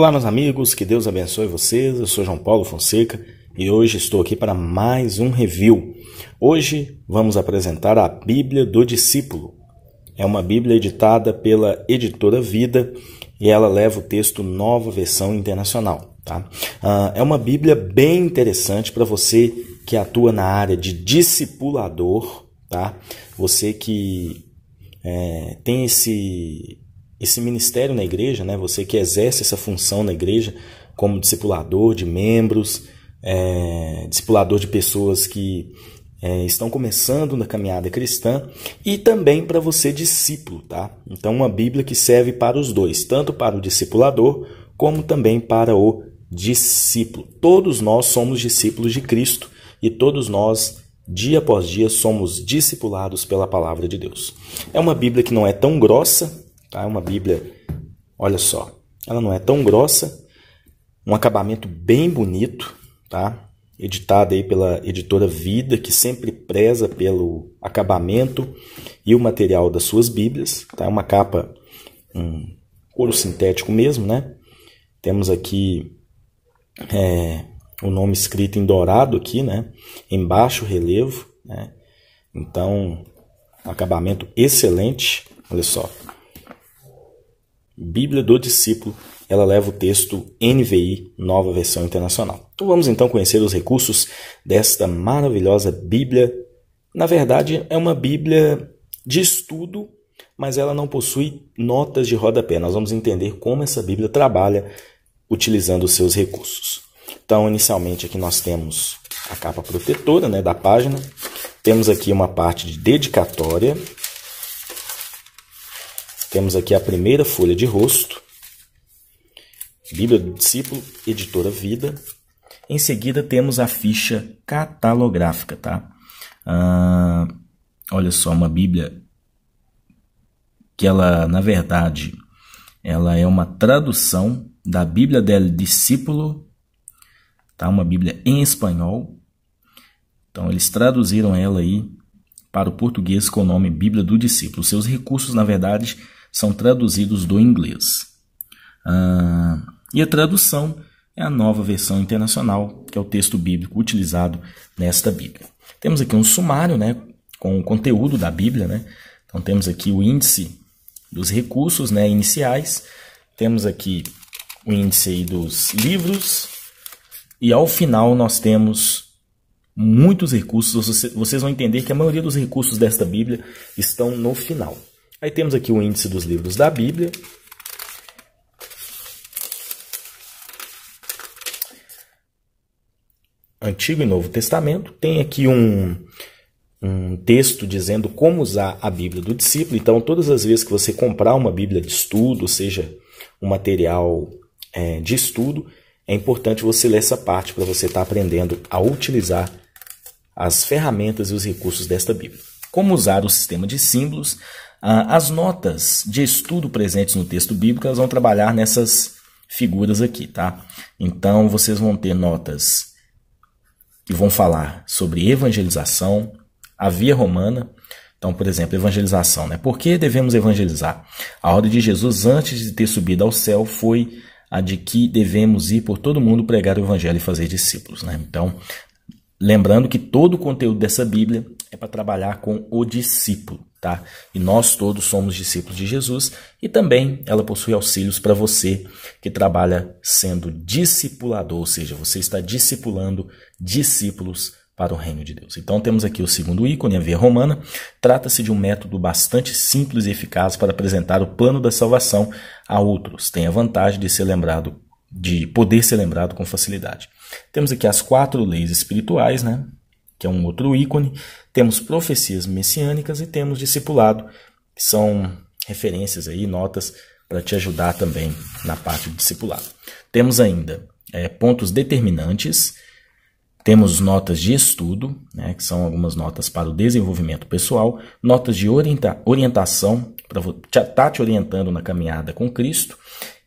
Olá, meus amigos, que Deus abençoe vocês. Eu sou João Paulo Fonseca e hoje estou aqui para mais um review. Hoje vamos apresentar a Bíblia do Discípulo. É uma Bíblia editada pela editora Vida e ela leva o texto Nova Versão Internacional. Tá? Ah, é uma Bíblia bem interessante para você que atua na área de discipulador, tá? você que é, tem esse esse ministério na igreja, né? Você que exerce essa função na igreja como discipulador de membros, é, discipulador de pessoas que é, estão começando na caminhada cristã e também para você discípulo, tá? Então uma Bíblia que serve para os dois, tanto para o discipulador como também para o discípulo. Todos nós somos discípulos de Cristo e todos nós dia após dia somos discipulados pela palavra de Deus. É uma Bíblia que não é tão grossa, Tá? É uma Bíblia, olha só, ela não é tão grossa, um acabamento bem bonito, tá? Editada aí pela editora Vida, que sempre preza pelo acabamento e o material das suas Bíblias, tá? É uma capa um couro sintético mesmo, né? Temos aqui é, o nome escrito em dourado aqui, né? Em baixo relevo, né? Então, acabamento excelente. Olha só. Bíblia do Discípulo, ela leva o texto NVI, Nova Versão Internacional. Então vamos então conhecer os recursos desta maravilhosa Bíblia. Na verdade, é uma Bíblia de estudo, mas ela não possui notas de rodapé. Nós vamos entender como essa Bíblia trabalha utilizando os seus recursos. Então, inicialmente aqui nós temos a capa protetora, né, da página. Temos aqui uma parte de dedicatória, temos aqui a primeira folha de rosto, Bíblia do Discípulo, Editora Vida. Em seguida, temos a ficha catalográfica, tá? Ah, olha só, uma Bíblia que ela, na verdade, ela é uma tradução da Bíblia del Discípulo, tá? Uma Bíblia em espanhol. Então, eles traduziram ela aí para o português com o nome Bíblia do Discípulo. Seus recursos, na verdade, são traduzidos do inglês. Ah, e a tradução é a nova versão internacional, que é o texto bíblico utilizado nesta Bíblia. Temos aqui um sumário né, com o conteúdo da Bíblia. Né? Então temos aqui o índice dos recursos né, iniciais, temos aqui o índice dos livros, e ao final nós temos muitos recursos. Vocês vão entender que a maioria dos recursos desta Bíblia estão no final. Aí temos aqui o índice dos livros da Bíblia. Antigo e Novo Testamento. Tem aqui um, um texto dizendo como usar a Bíblia do discípulo. Então, todas as vezes que você comprar uma Bíblia de estudo, ou seja, um material é, de estudo, é importante você ler essa parte para você estar tá aprendendo a utilizar as ferramentas e os recursos desta Bíblia. Como usar o sistema de símbolos ah, as notas de estudo presentes no texto bíblico elas vão trabalhar nessas figuras aqui, tá? Então vocês vão ter notas que vão falar sobre evangelização, a via romana. Então, por exemplo, evangelização, né? Por que devemos evangelizar? A ordem de Jesus antes de ter subido ao céu foi a de que devemos ir por todo mundo pregar o evangelho e fazer discípulos, né? Então, lembrando que todo o conteúdo dessa Bíblia é para trabalhar com o discípulo, tá? E nós todos somos discípulos de Jesus e também ela possui auxílios para você que trabalha sendo discipulador, ou seja, você está discipulando discípulos para o reino de Deus. Então temos aqui o segundo ícone, a via romana. Trata-se de um método bastante simples e eficaz para apresentar o plano da salvação a outros. Tem a vantagem de ser lembrado de poder ser lembrado com facilidade. Temos aqui as quatro leis espirituais, né? que é um outro ícone, temos profecias messiânicas e temos discipulado, que são referências aí, notas para te ajudar também na parte do discipulado. Temos ainda é, pontos determinantes, temos notas de estudo, né, que são algumas notas para o desenvolvimento pessoal, notas de orienta orientação para tá te orientando na caminhada com Cristo,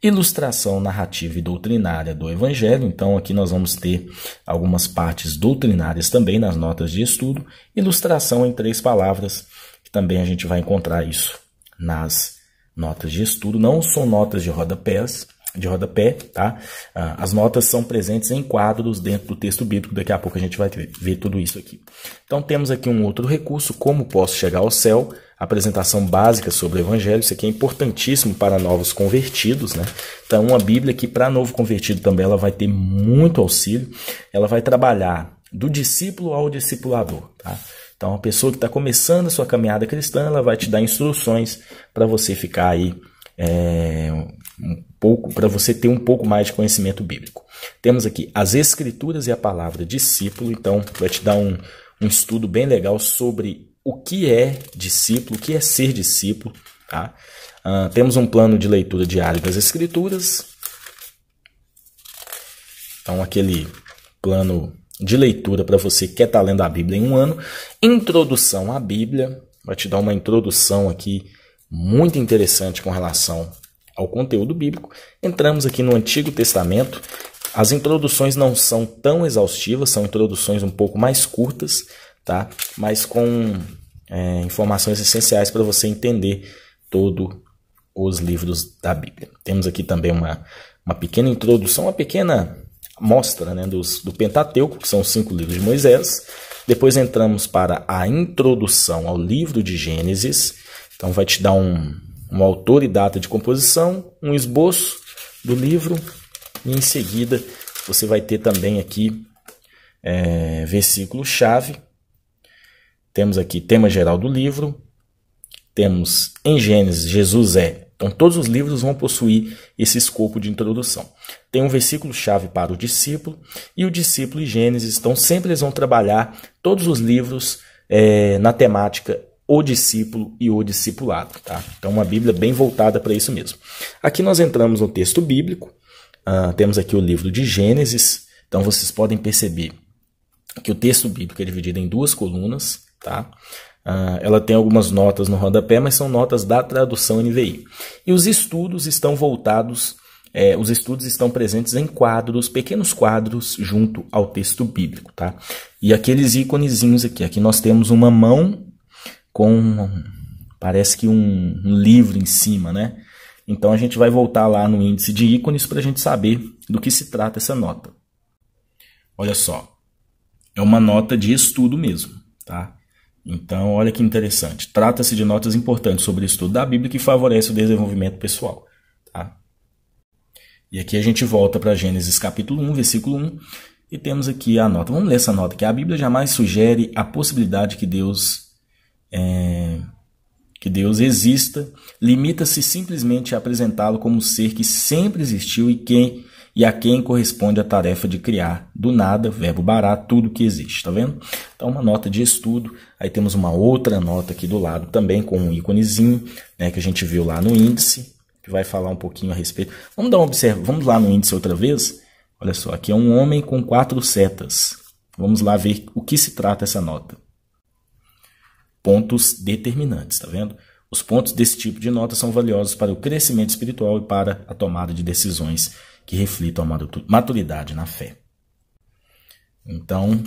ilustração narrativa e doutrinária do Evangelho. Então, aqui nós vamos ter algumas partes doutrinárias também nas notas de estudo, ilustração em três palavras, que também a gente vai encontrar isso nas notas de estudo. Não são notas de rodapés, de rodapé, tá? Ah, as notas são presentes em quadros dentro do texto bíblico, daqui a pouco a gente vai ver tudo isso aqui. Então temos aqui um outro recurso, como posso chegar ao céu, apresentação básica sobre o Evangelho. Isso aqui é importantíssimo para novos convertidos, né? Então, uma Bíblia que para novo convertido também ela vai ter muito auxílio. Ela vai trabalhar do discípulo ao discipulador, tá? Então, uma pessoa que está começando a sua caminhada cristã, ela vai te dar instruções para você ficar aí é, um pouco, para você ter um pouco mais de conhecimento bíblico. Temos aqui as Escrituras e a palavra discípulo, então vai te dar um, um estudo bem legal sobre o que é discípulo, o que é ser discípulo. Tá? Uh, temos um plano de leitura diário das Escrituras. Então, aquele plano de leitura para você que quer estar tá lendo a Bíblia em um ano. Introdução à Bíblia. Vai te dar uma introdução aqui muito interessante com relação ao conteúdo bíblico. Entramos aqui no Antigo Testamento. As introduções não são tão exaustivas, são introduções um pouco mais curtas, tá? Mas com é, informações essenciais para você entender todos os livros da Bíblia. Temos aqui também uma, uma pequena introdução, uma pequena mostra né, dos, do Pentateuco, que são os cinco livros de Moisés. Depois entramos para a introdução ao livro de Gênesis. Então vai te dar um, um autor e data de composição, um esboço do livro e em seguida você vai ter também aqui é, versículo-chave temos aqui tema geral do livro. Temos em Gênesis, Jesus é. Então, todos os livros vão possuir esse escopo de introdução. Tem um versículo-chave para o discípulo, e o discípulo e Gênesis, então sempre eles vão trabalhar todos os livros é, na temática o discípulo e o discipulado. Tá? Então, uma Bíblia bem voltada para isso mesmo. Aqui nós entramos no texto bíblico, uh, temos aqui o livro de Gênesis, então vocês podem perceber que o texto bíblico é dividido em duas colunas, Tá? Ah, ela tem algumas notas no rodapé, mas são notas da tradução NVI. E os estudos estão voltados, é, os estudos estão presentes em quadros, pequenos quadros junto ao texto bíblico. Tá? E aqueles íconezinhos aqui. Aqui nós temos uma mão com parece que um, um livro em cima, né? Então a gente vai voltar lá no índice de ícones para a gente saber do que se trata essa nota. Olha só, é uma nota de estudo mesmo, tá? Então, olha que interessante. Trata-se de notas importantes sobre o estudo da Bíblia que favorece o desenvolvimento pessoal. Tá? E aqui a gente volta para Gênesis capítulo 1, versículo 1, e temos aqui a nota. Vamos ler essa nota que a Bíblia jamais sugere a possibilidade que Deus é, que Deus exista, limita-se simplesmente a apresentá-lo como ser que sempre existiu e quem e a quem corresponde a tarefa de criar do nada, verbo barato, tudo que existe, tá vendo? Então, uma nota de estudo. Aí temos uma outra nota aqui do lado também com um íconezinho, né, que a gente viu lá no índice, que vai falar um pouquinho a respeito. Vamos dar uma observa, vamos lá no índice outra vez. Olha só, aqui é um homem com quatro setas. Vamos lá ver o que se trata essa nota. Pontos determinantes, tá vendo? Os pontos desse tipo de nota são valiosos para o crescimento espiritual e para a tomada de decisões que reflitam a maturidade na fé. Então,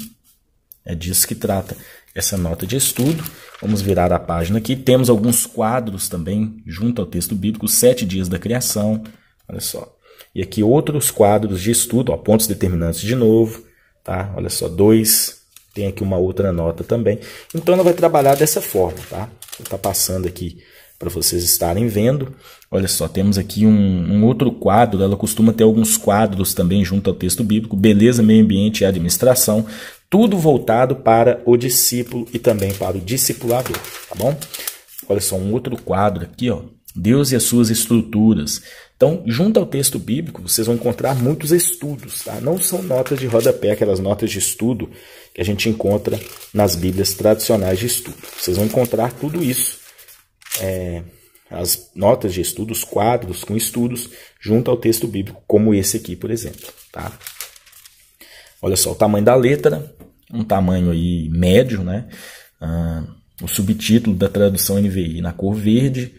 é disso que trata essa nota de estudo. Vamos virar a página aqui. Temos alguns quadros também junto ao texto bíblico, Sete Dias da Criação. Olha só. E aqui outros quadros de estudo, ó, pontos determinantes de novo. Tá? Olha só, dois. Tem aqui uma outra nota também. Então ela vai trabalhar dessa forma, tá? Está passando aqui para vocês estarem vendo. Olha só, temos aqui um, um, outro quadro, ela costuma ter alguns quadros também junto ao texto bíblico, beleza, meio ambiente e administração, tudo voltado para o discípulo e também para o discipulador, tá bom? Olha só, um outro quadro aqui, ó, Deus e as suas estruturas. Então, junto ao texto bíblico, vocês vão encontrar muitos estudos, tá? Não são notas de rodapé, aquelas notas de estudo que a gente encontra nas Bíblias tradicionais de estudo. Vocês vão encontrar tudo isso é, as notas de estudos, quadros com estudos, junto ao texto bíblico, como esse aqui, por exemplo. Tá? Olha só o tamanho da letra, um tamanho aí médio, né? Ah, o subtítulo da tradução NVI na cor verde.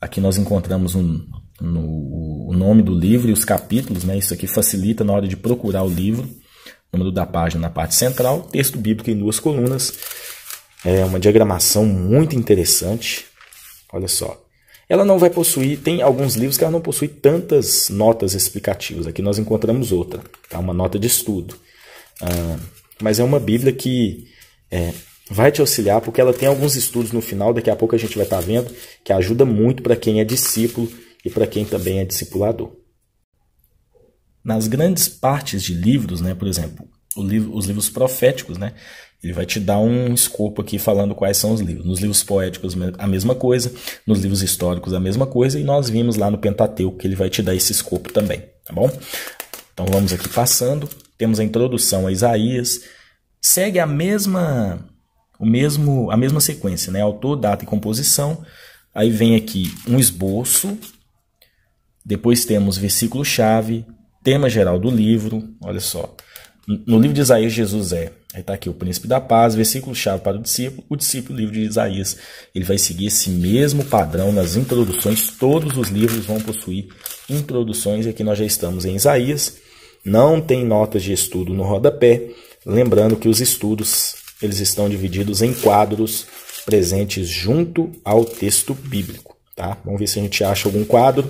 Aqui nós encontramos um, no, o nome do livro e os capítulos, né? Isso aqui facilita na hora de procurar o livro. O número da página na parte central, texto bíblico em duas colunas. É uma diagramação muito interessante, Olha só. Ela não vai possuir, tem alguns livros que ela não possui tantas notas explicativas. Aqui nós encontramos outra, tá? uma nota de estudo. Ah, mas é uma Bíblia que é, vai te auxiliar, porque ela tem alguns estudos no final, daqui a pouco a gente vai estar tá vendo, que ajuda muito para quem é discípulo e para quem também é discipulador. Nas grandes partes de livros, né, por exemplo, livro, os livros proféticos, né, ele vai te dar um escopo aqui falando quais são os livros. Nos livros poéticos, a mesma coisa. Nos livros históricos, a mesma coisa. E nós vimos lá no Pentateuco que ele vai te dar esse escopo também, tá bom? Então vamos aqui passando. Temos a introdução a Isaías. Segue a mesma, o mesmo, a mesma sequência, né? Autor, data e composição. Aí vem aqui um esboço. Depois temos versículo-chave, tema geral do livro. Olha só. No livro de Isaías, Jesus é Está aqui o príncipe da paz, versículo-chave para o discípulo. O discípulo, livro de Isaías, ele vai seguir esse mesmo padrão nas introduções. Todos os livros vão possuir introduções. E aqui nós já estamos em Isaías. Não tem notas de estudo no rodapé. Lembrando que os estudos eles estão divididos em quadros presentes junto ao texto bíblico. Tá? Vamos ver se a gente acha algum quadro,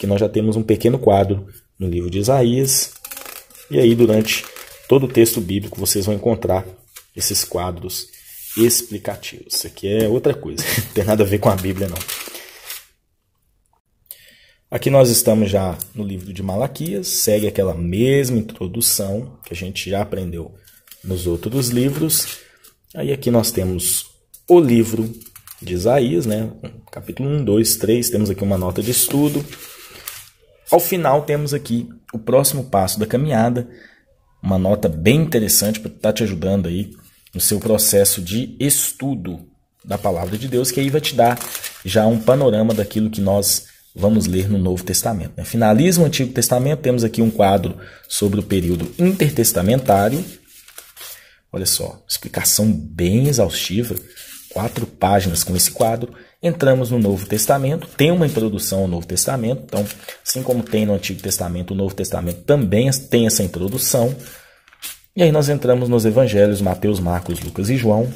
que nós já temos um pequeno quadro no livro de Isaías. E aí, durante todo o texto bíblico vocês vão encontrar esses quadros explicativos. Isso aqui é outra coisa, não tem nada a ver com a Bíblia, não. Aqui nós estamos já no livro de Malaquias, segue aquela mesma introdução que a gente já aprendeu nos outros livros. Aí aqui nós temos o livro de Isaías, né? capítulo 1, 2, 3, temos aqui uma nota de estudo. Ao final temos aqui o próximo passo da caminhada, uma nota bem interessante para estar tá te ajudando aí no seu processo de estudo da palavra de Deus, que aí vai te dar já um panorama daquilo que nós vamos ler no Novo Testamento. Né? Finaliza o Antigo Testamento, temos aqui um quadro sobre o período intertestamentário. Olha só, explicação bem exaustiva quatro páginas com esse quadro. Entramos no Novo Testamento, tem uma introdução ao Novo Testamento, então, assim como tem no Antigo Testamento, o Novo Testamento também tem essa introdução. E aí nós entramos nos evangelhos Mateus, Marcos, Lucas e João.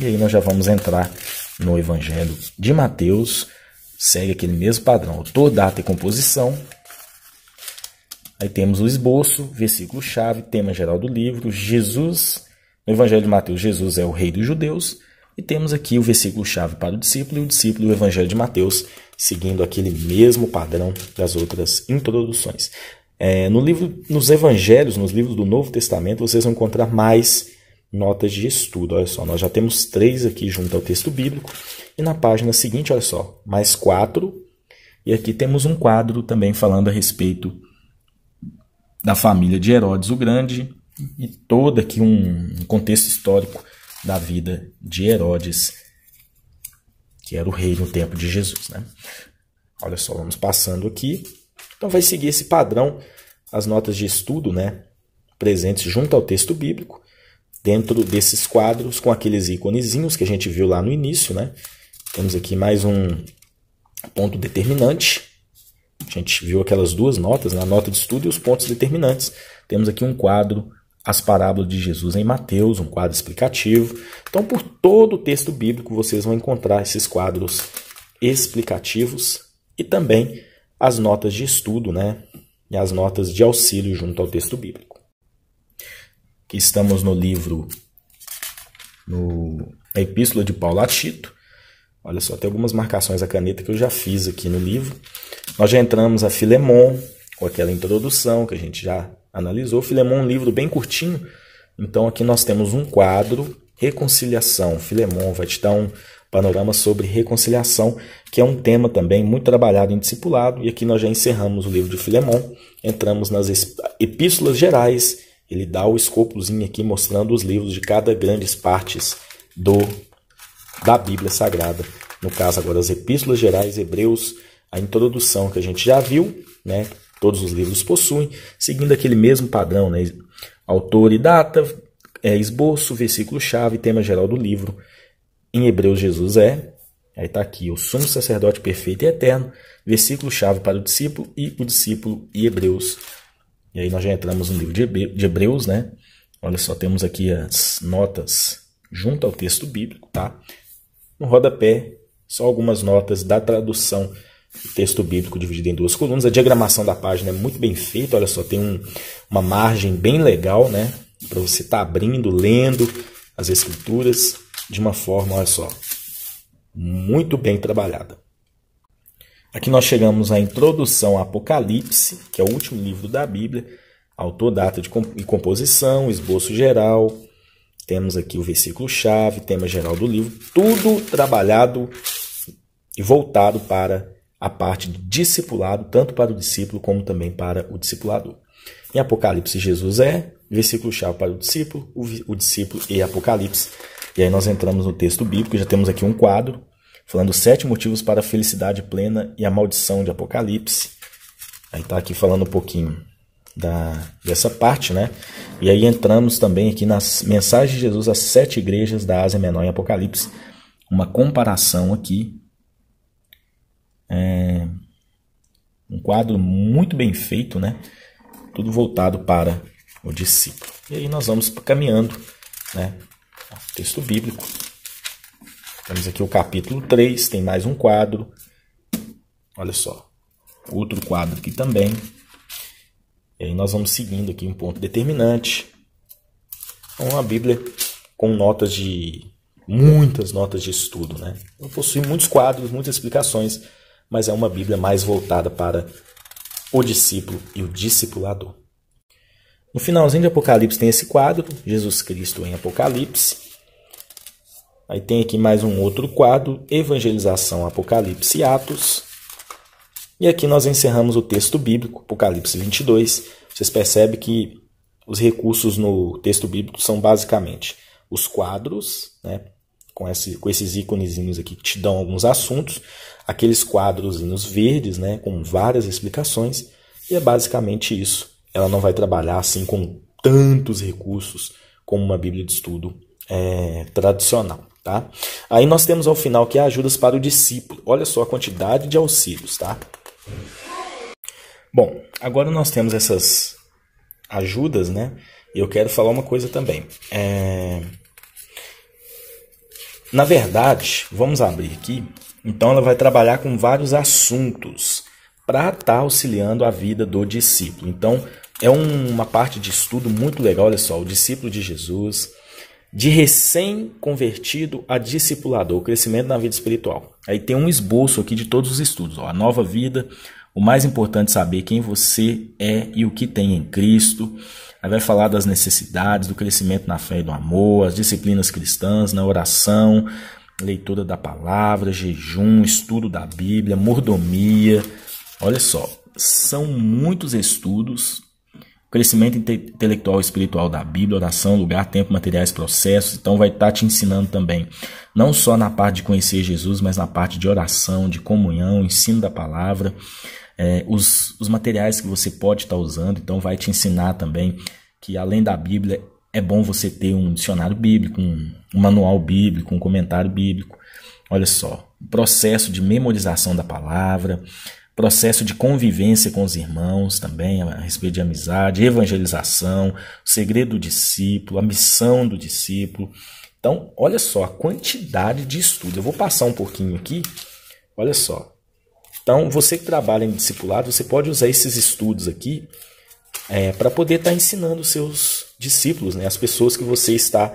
E aí nós já vamos entrar no evangelho de Mateus, segue aquele mesmo padrão, autor, data e composição. Aí temos o esboço, versículo-chave, tema geral do livro, Jesus, no evangelho de Mateus, Jesus é o rei dos judeus. E temos aqui o versículo-chave para o discípulo e o discípulo do Evangelho de Mateus, seguindo aquele mesmo padrão das outras introduções. É, no livro, nos Evangelhos, nos livros do Novo Testamento, vocês vão encontrar mais notas de estudo. Olha só, nós já temos três aqui junto ao texto bíblico. E na página seguinte, olha só, mais quatro. E aqui temos um quadro também falando a respeito da família de Herodes o Grande e todo aqui um contexto histórico da vida de Herodes, que era o rei no tempo de Jesus. Né? Olha só, vamos passando aqui. Então vai seguir esse padrão, as notas de estudo, né? Presentes junto ao texto bíblico, dentro desses quadros, com aqueles íconezinhos que a gente viu lá no início, né? Temos aqui mais um ponto determinante. A gente viu aquelas duas notas, né? a nota de estudo e os pontos determinantes. Temos aqui um quadro as parábolas de Jesus em Mateus, um quadro explicativo. Então, por todo o texto bíblico, vocês vão encontrar esses quadros explicativos e também as notas de estudo, né? E as notas de auxílio junto ao texto bíblico. Aqui estamos no livro, no, na Epístola de Paulo a Tito. Olha só, tem algumas marcações a caneta que eu já fiz aqui no livro. Nós já entramos a Filemon, com aquela introdução que a gente já analisou. Filemon é um livro bem curtinho. Então aqui nós temos um quadro, Reconciliação. Filemon vai te dar um panorama sobre reconciliação, que é um tema também muito trabalhado em discipulado. E aqui nós já encerramos o livro de Filemon. Entramos nas epístolas gerais. Ele dá o escopozinho aqui mostrando os livros de cada grandes partes do da Bíblia Sagrada. No caso agora as epístolas gerais, Hebreus, a introdução que a gente já viu, né? todos os livros possuem, seguindo aquele mesmo padrão, né? autor e data, é esboço, versículo-chave, tema geral do livro. Em Hebreus, Jesus é, aí está aqui, o sumo sacerdote perfeito e eterno, versículo-chave para o discípulo e o discípulo e Hebreus. E aí nós já entramos no livro de Hebreus, né? Olha só, temos aqui as notas junto ao texto bíblico, tá? No rodapé, só algumas notas da tradução texto bíblico dividido em duas colunas. A diagramação da página é muito bem feita, olha só, tem um, uma margem bem legal, né? Para você estar tá abrindo, lendo as escrituras de uma forma, olha só, muito bem trabalhada. Aqui nós chegamos à introdução ao Apocalipse, que é o último livro da Bíblia, autor, data de comp e composição, esboço geral. Temos aqui o versículo-chave, tema geral do livro, tudo trabalhado e voltado para a parte de discipulado, tanto para o discípulo como também para o discipulador. Em Apocalipse, Jesus é, versículo-chave para o discípulo, o, discípulo e Apocalipse. E aí nós entramos no texto bíblico, já temos aqui um quadro falando sete motivos para a felicidade plena e a maldição de Apocalipse. Aí está aqui falando um pouquinho da, dessa parte, né? E aí entramos também aqui nas mensagens de Jesus às sete igrejas da Ásia Menor em Apocalipse. Uma comparação aqui é um quadro muito bem feito, né? Tudo voltado para o discípulo. E aí nós vamos caminhando, né? texto bíblico. Temos aqui o capítulo 3, tem mais um quadro. Olha só. Outro quadro aqui também. E aí nós vamos seguindo aqui um ponto determinante. Então, uma Bíblia com notas de muitas notas de estudo, né? possui muitos quadros, muitas explicações mas é uma Bíblia mais voltada para o discípulo e o discipulador. No finalzinho de Apocalipse tem esse quadro, Jesus Cristo em Apocalipse. Aí tem aqui mais um outro quadro, Evangelização, Apocalipse e Atos. E aqui nós encerramos o texto bíblico, Apocalipse 22. Vocês percebem que os recursos no texto bíblico são basicamente os quadros, né? com, esse, com esses íconezinhos aqui que te dão alguns assuntos, aqueles quadrozinhos verdes, né, com várias explicações, e é basicamente isso. Ela não vai trabalhar assim com tantos recursos como uma Bíblia de estudo é, tradicional. Tá? Aí nós temos ao final que é ajudas para o discípulo. Olha só a quantidade de auxílios, tá? Bom, agora nós temos essas ajudas, né? E eu quero falar uma coisa também. É... Na verdade, vamos abrir aqui. Então, ela vai trabalhar com vários assuntos para estar tá auxiliando a vida do discípulo. Então, é um, uma parte de estudo muito legal. Olha só, o discípulo de Jesus, de recém-convertido a discipulador, crescimento na vida espiritual. Aí tem um esboço aqui de todos os estudos: ó, a nova vida, o mais importante é saber quem você é e o que tem em Cristo. Aí vai falar das necessidades, do crescimento na fé e do amor, as disciplinas cristãs, na né? oração, leitura da palavra, jejum, estudo da Bíblia, mordomia. Olha só, são muitos estudos. Crescimento intelectual e espiritual da Bíblia, oração, lugar, tempo, materiais, processos. Então, vai estar tá te ensinando também, não só na parte de conhecer Jesus, mas na parte de oração, de comunhão, ensino da palavra é, os, os materiais que você pode estar tá usando, então vai te ensinar também que além da Bíblia é bom você ter um dicionário bíblico, um, um manual bíblico, um comentário bíblico. Olha só, processo de memorização da palavra, processo de convivência com os irmãos também, a respeito de amizade, evangelização, o segredo do discípulo, a missão do discípulo. Então, olha só a quantidade de estudo. Eu vou passar um pouquinho aqui. Olha só. Então, você que trabalha em discipulado, você pode usar esses estudos aqui é, para poder estar tá ensinando os seus discípulos, né? as pessoas que você está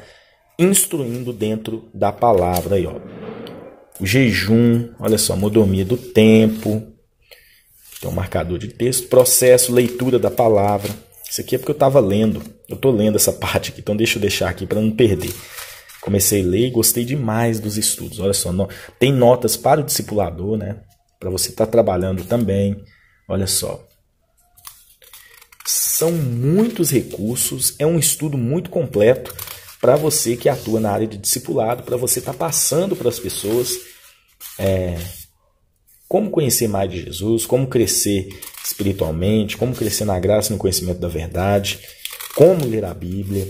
instruindo dentro da palavra. Aí, ó. O jejum, olha só, modomia do tempo, Então marcador de texto, processo, leitura da palavra. Isso aqui é porque eu estava lendo, eu estou lendo essa parte aqui, então deixa eu deixar aqui para não perder. Comecei a ler e gostei demais dos estudos. Olha só, tem notas para o discipulador, né? para você estar tá trabalhando também. Olha só. São muitos recursos, é um estudo muito completo para você que atua na área de discipulado, para você estar tá passando para as pessoas é, como conhecer mais de Jesus, como crescer espiritualmente, como crescer na graça e no conhecimento da verdade, como ler a Bíblia,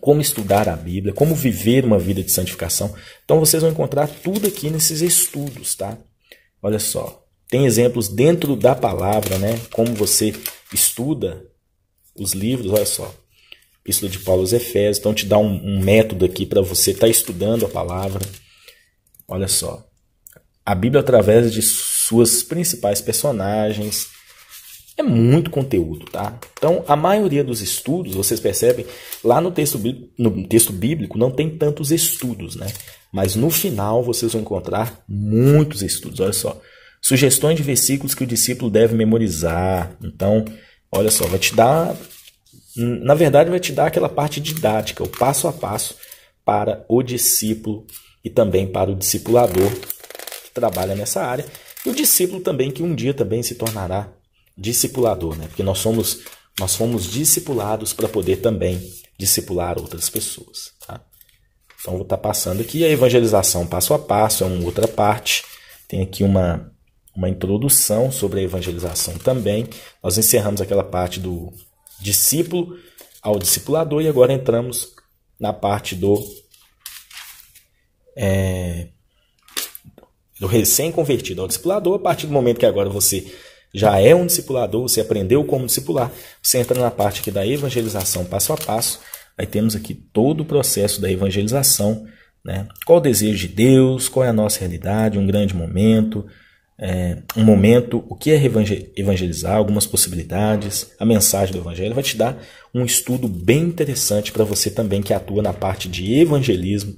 como estudar a Bíblia, como viver uma vida de santificação. Então vocês vão encontrar tudo aqui nesses estudos, tá? Olha só, tem exemplos dentro da palavra, né? Como você estuda os livros, olha só. Epístola de Paulo aos Efésios, então te dá um, um método aqui para você estar tá estudando a palavra. Olha só. A Bíblia através de suas principais personagens, é muito conteúdo, tá? Então, a maioria dos estudos, vocês percebem, lá no texto, no texto bíblico não tem tantos estudos, né? Mas no final vocês vão encontrar muitos estudos. Olha só. Sugestões de versículos que o discípulo deve memorizar. Então, olha só, vai te dar. Na verdade, vai te dar aquela parte didática, o passo a passo para o discípulo e também para o discipulador que trabalha nessa área. E o discípulo também, que um dia também se tornará discipulador, né? Porque nós somos nós fomos discipulados para poder também discipular outras pessoas. Tá? Então vou estar tá passando aqui a evangelização passo a passo, é uma outra parte. Tem aqui uma, uma introdução sobre a evangelização também. Nós encerramos aquela parte do discípulo ao discipulador e agora entramos na parte do, é, do recém-convertido ao discipulador. A partir do momento que agora você já é um discipulador, você aprendeu como discipular, você entra na parte aqui da evangelização passo a passo Aí temos aqui todo o processo da evangelização, né? Qual o desejo de Deus? Qual é a nossa realidade? Um grande momento, é, um momento, o que é evangelizar? Algumas possibilidades, a mensagem do evangelho vai te dar um estudo bem interessante para você também que atua na parte de evangelismo,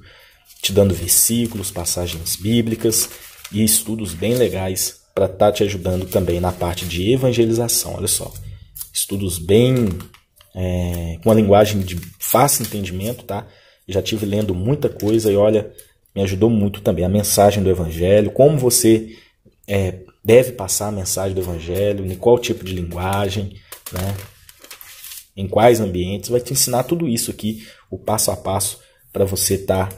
te dando versículos, passagens bíblicas e estudos bem legais para estar tá te ajudando também na parte de evangelização. Olha só, estudos bem é, com uma linguagem de fácil entendimento, tá? Já tive lendo muita coisa e olha, me ajudou muito também a mensagem do Evangelho, como você é, deve passar a mensagem do Evangelho, em qual tipo de linguagem, né? Em quais ambientes, vai te ensinar tudo isso aqui, o passo a passo, para você estar tá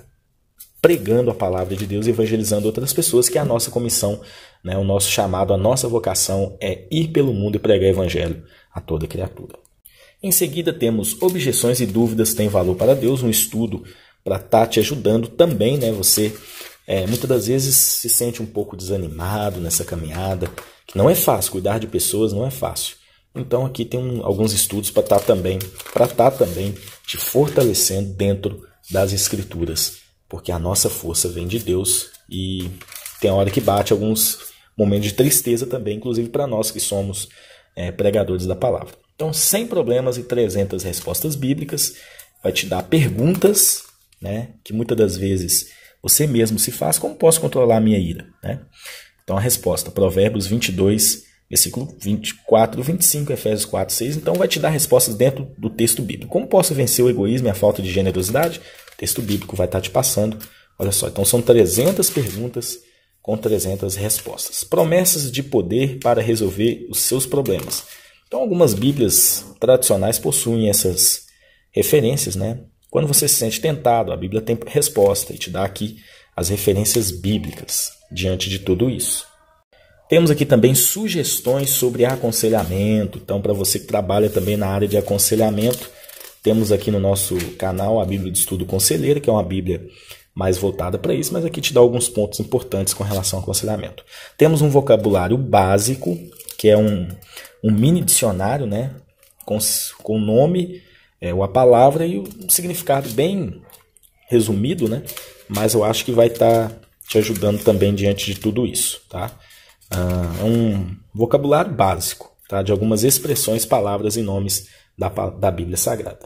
pregando a palavra de Deus e evangelizando outras pessoas, que é a nossa comissão, né? o nosso chamado, a nossa vocação é ir pelo mundo e pregar o evangelho a toda criatura. Em seguida, temos Objeções e Dúvidas têm Valor para Deus, um estudo para estar tá te ajudando também, né? Você é, muitas das vezes se sente um pouco desanimado nessa caminhada, que não é fácil, cuidar de pessoas não é fácil. Então aqui tem um, alguns estudos para estar tá também, para estar tá também te fortalecendo dentro das escrituras, porque a nossa força vem de Deus e tem hora que bate alguns momentos de tristeza também, inclusive para nós que somos é, pregadores da palavra. Então, 100 problemas e 300 respostas bíblicas vai te dar perguntas, né, que muitas das vezes você mesmo se faz, como posso controlar a minha ira, né? Então, a resposta, Provérbios 22, versículo 24, 25, Efésios 4, 6. Então, vai te dar respostas dentro do texto bíblico. Como posso vencer o egoísmo e a falta de generosidade? O texto bíblico vai estar tá te passando. Olha só, então são 300 perguntas com 300 respostas. Promessas de poder para resolver os seus problemas. Então, algumas Bíblias tradicionais possuem essas referências, né? Quando você se sente tentado, a Bíblia tem resposta e te dá aqui as referências bíblicas diante de tudo isso. Temos aqui também sugestões sobre aconselhamento. Então, para você que trabalha também na área de aconselhamento, temos aqui no nosso canal a Bíblia de Estudo Conselheiro, que é uma Bíblia mais voltada para isso, mas aqui te dá alguns pontos importantes com relação ao aconselhamento. Temos um vocabulário básico, que é um, um mini dicionário, né? Com, com o nome, é, a palavra e o significado bem resumido, né? Mas eu acho que vai estar tá te ajudando também diante de tudo isso, tá? Ah, é um vocabulário básico, tá? De algumas expressões, palavras e nomes da, da Bíblia Sagrada.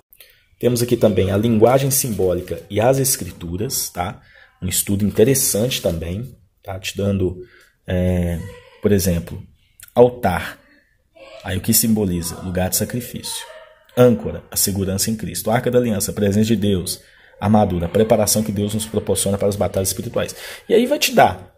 Temos aqui também a linguagem simbólica e as escrituras, tá? Um estudo interessante também, tá? Te dando, é, por exemplo, altar Aí o que simboliza? Lugar de sacrifício. Âncora, a segurança em Cristo. Arca da Aliança, a presença de Deus. Armadura, a preparação que Deus nos proporciona para as batalhas espirituais. E aí vai te dar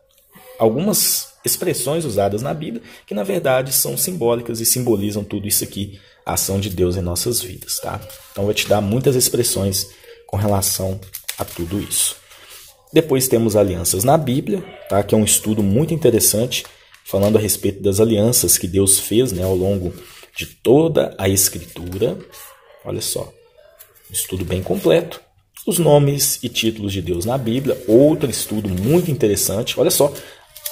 algumas expressões usadas na Bíblia que na verdade são simbólicas e simbolizam tudo isso aqui, a ação de Deus em nossas vidas, tá? Então vai te dar muitas expressões com relação a tudo isso. Depois temos alianças na Bíblia, tá? Que é um estudo muito interessante falando a respeito das alianças que Deus fez né, ao longo de toda a Escritura. Olha só, estudo bem completo. Os nomes e títulos de Deus na Bíblia, outro estudo muito interessante. Olha só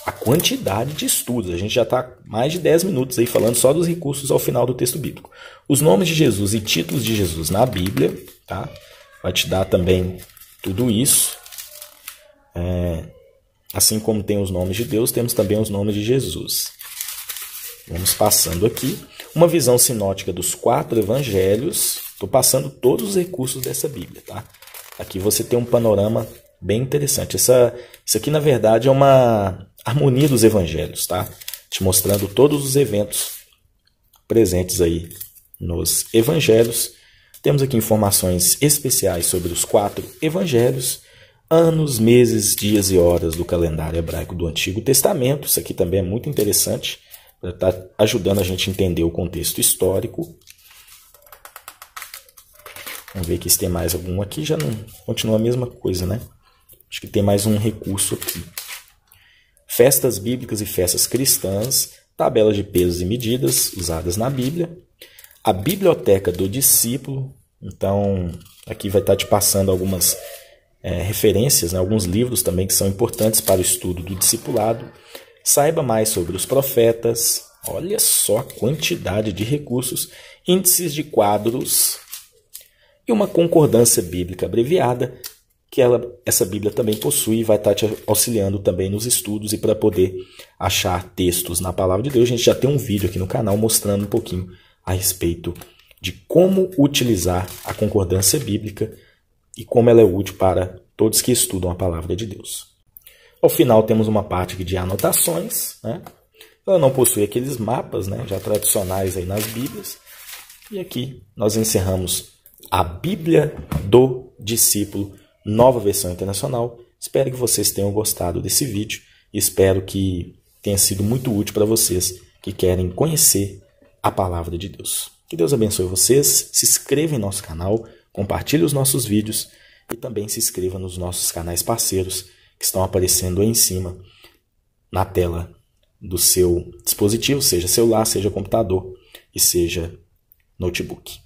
a quantidade de estudos. A gente já está mais de 10 minutos aí falando só dos recursos ao final do texto bíblico. Os nomes de Jesus e títulos de Jesus na Bíblia, tá? Vai te dar também tudo isso. É, Assim como tem os nomes de Deus, temos também os nomes de Jesus. Vamos passando aqui. Uma visão sinótica dos quatro evangelhos. Estou passando todos os recursos dessa Bíblia, tá? Aqui você tem um panorama bem interessante. Essa, isso aqui, na verdade, é uma harmonia dos evangelhos, tá? Te mostrando todos os eventos presentes aí nos evangelhos. Temos aqui informações especiais sobre os quatro evangelhos anos, meses, dias e horas do calendário hebraico do Antigo Testamento. Isso aqui também é muito interessante, está né, ajudando a gente a entender o contexto histórico. Vamos ver aqui se tem mais algum aqui, já não continua a mesma coisa, né? Acho que tem mais um recurso aqui. Festas bíblicas e festas cristãs, tabelas de pesos e medidas usadas na Bíblia, a biblioteca do discípulo. Então, aqui vai estar tá te passando algumas é, referências, né, alguns livros também que são importantes para o estudo do discipulado. Saiba mais sobre os profetas, olha só a quantidade de recursos, índices de quadros e uma concordância bíblica abreviada que ela, essa Bíblia também possui e vai estar te auxiliando também nos estudos e para poder achar textos na palavra de Deus. A gente já tem um vídeo aqui no canal mostrando um pouquinho a respeito de como utilizar a concordância bíblica e como ela é útil para todos que estudam a palavra de Deus. Ao final temos uma parte aqui de anotações, né? Ela não possui aqueles mapas, né, já tradicionais aí nas Bíblias. E aqui nós encerramos a Bíblia do discípulo, nova versão internacional. Espero que vocês tenham gostado desse vídeo espero que tenha sido muito útil para vocês que querem conhecer a palavra de Deus. Que Deus abençoe vocês, se inscreva em nosso canal, compartilhe os nossos vídeos e também se inscreva nos nossos canais parceiros que estão aparecendo aí em cima na tela do seu dispositivo, seja celular, seja computador e seja notebook.